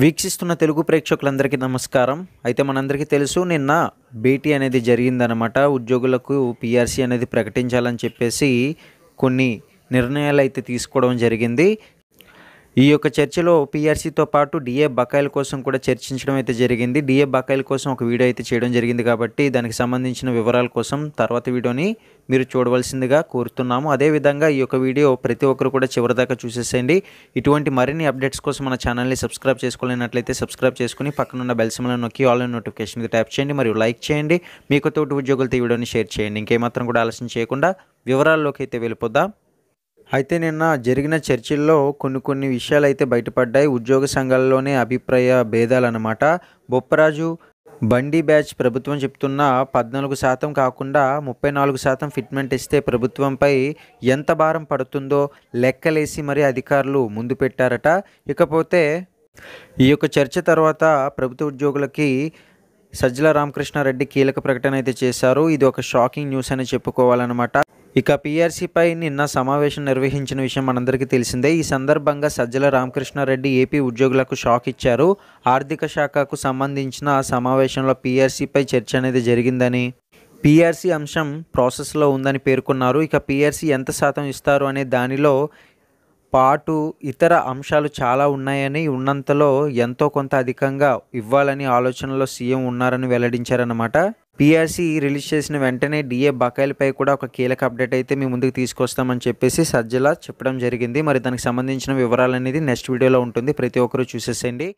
వీక్షిస్తున్న తెలుగు ప్రేక్షకులందరికీ నమస్కారం అయితే మనందరికీ తెలుసు నిన్న భేటీ అనేది జరిగిందనమాట ఉద్యోగులకు పిఆర్సీ అనేది ప్రకటించాలని చెప్పేసి కొన్ని నిర్ణయాలు అయితే తీసుకోవడం జరిగింది ఈ యొక్క చర్చలో పీఆర్సీతో పాటు డిఏ బకాయిల కోసం కూడా చర్చించడం అయితే జరిగింది డిఏ బకాయిల కోసం ఒక వీడియో అయితే చేయడం జరిగింది కాబట్టి దానికి సంబంధించిన వివరాల కోసం తర్వాత వీడియోని మీరు చూడవలసిందిగా కోరుతున్నాము అదేవిధంగా ఈ యొక్క వీడియో ప్రతి ఒక్కరు కూడా చివరిదాకా చూసేసేయండి ఇటువంటి మరిన్ని అప్డేట్స్ కోసం మన ఛానల్ని సబ్స్క్రైబ్ చేసుకోలేనట్లయితే సబ్స్క్రైబ్ చేసుకుని పక్కనున్న బెల్సమ్లను నొక్కి ఆన్లైన్ నోటిఫికేషన్ మీద ట్యాప్ చేయండి మరియు లైక్ చేయండి మీకు తోటి ఉద్యోగులతో ఈ వీడియోని షేర్ చేయండి ఇంకేమాత్రం కూడా ఆలస్యం చేయకుండా వివరాల్లోకి అయితే వెళ్ళిపోద్దాం అయితే నిన్న జరిగిన చర్చిల్లో కొన్ని కొన్ని విషయాలు అయితే బయటపడ్డాయి ఉద్యోగ సంఘాలలోనే అభిప్రాయ భేదాలన్నమాట బొప్పరాజు బండి బ్యాచ్ ప్రభుత్వం చెప్తున్న పద్నాలుగు శాతం కాకుండా ముప్పై నాలుగు శాతం ఫిట్మెంట్ ఇస్తే ప్రభుత్వంపై ఎంత భారం పడుతుందో లెక్కలేసి మరీ అధికారులు ముందు పెట్టారట ఇకపోతే ఈ యొక్క చర్చ తర్వాత ప్రభుత్వ ఉద్యోగులకి సజ్జల రామకృష్ణారెడ్డి కీలక ప్రకటన అయితే చేశారు ఇది ఒక షాకింగ్ న్యూస్ అని చెప్పుకోవాలన్నమాట ఇక పీఆర్సీపై నిన్న సమావేశం నిర్వహించిన విషయం మనందరికీ తెలిసిందే ఈ సందర్భంగా సజ్జల రామకృష్ణారెడ్డి ఏపీ ఉద్యోగులకు షాక్ ఇచ్చారు ఆర్థిక శాఖకు సంబంధించిన సమావేశంలో పిఆర్సీపై చర్చ అనేది జరిగిందని పీఆర్సీ అంశం ప్రాసెస్లో ఉందని పేర్కొన్నారు ఇక పీఆర్సీ ఎంత శాతం ఇస్తారు అనే దానిలో పాటు ఇతర అంశాలు చాలా ఉన్నాయని ఉన్నంతలో ఎంతో కొంత అధికంగా ఇవ్వాలని ఆలోచనలో సీఎం ఉన్నారని వెల్లడించారన్నమాట పీఆర్సీ రిలీజ్ చేసిన వెంటనే డిఏ బకాయిలపై కూడా ఒక కీలక అప్డేట్ అయితే మీ ముందుకు తీసుకొస్తామని చెప్పేసి సజ్జల చెప్పడం జరిగింది మరి దానికి సంబంధించిన వివరాలు అనేది నెక్స్ట్ వీడియోలో ఉంటుంది ప్రతి ఒక్కరూ చూసేసేయండి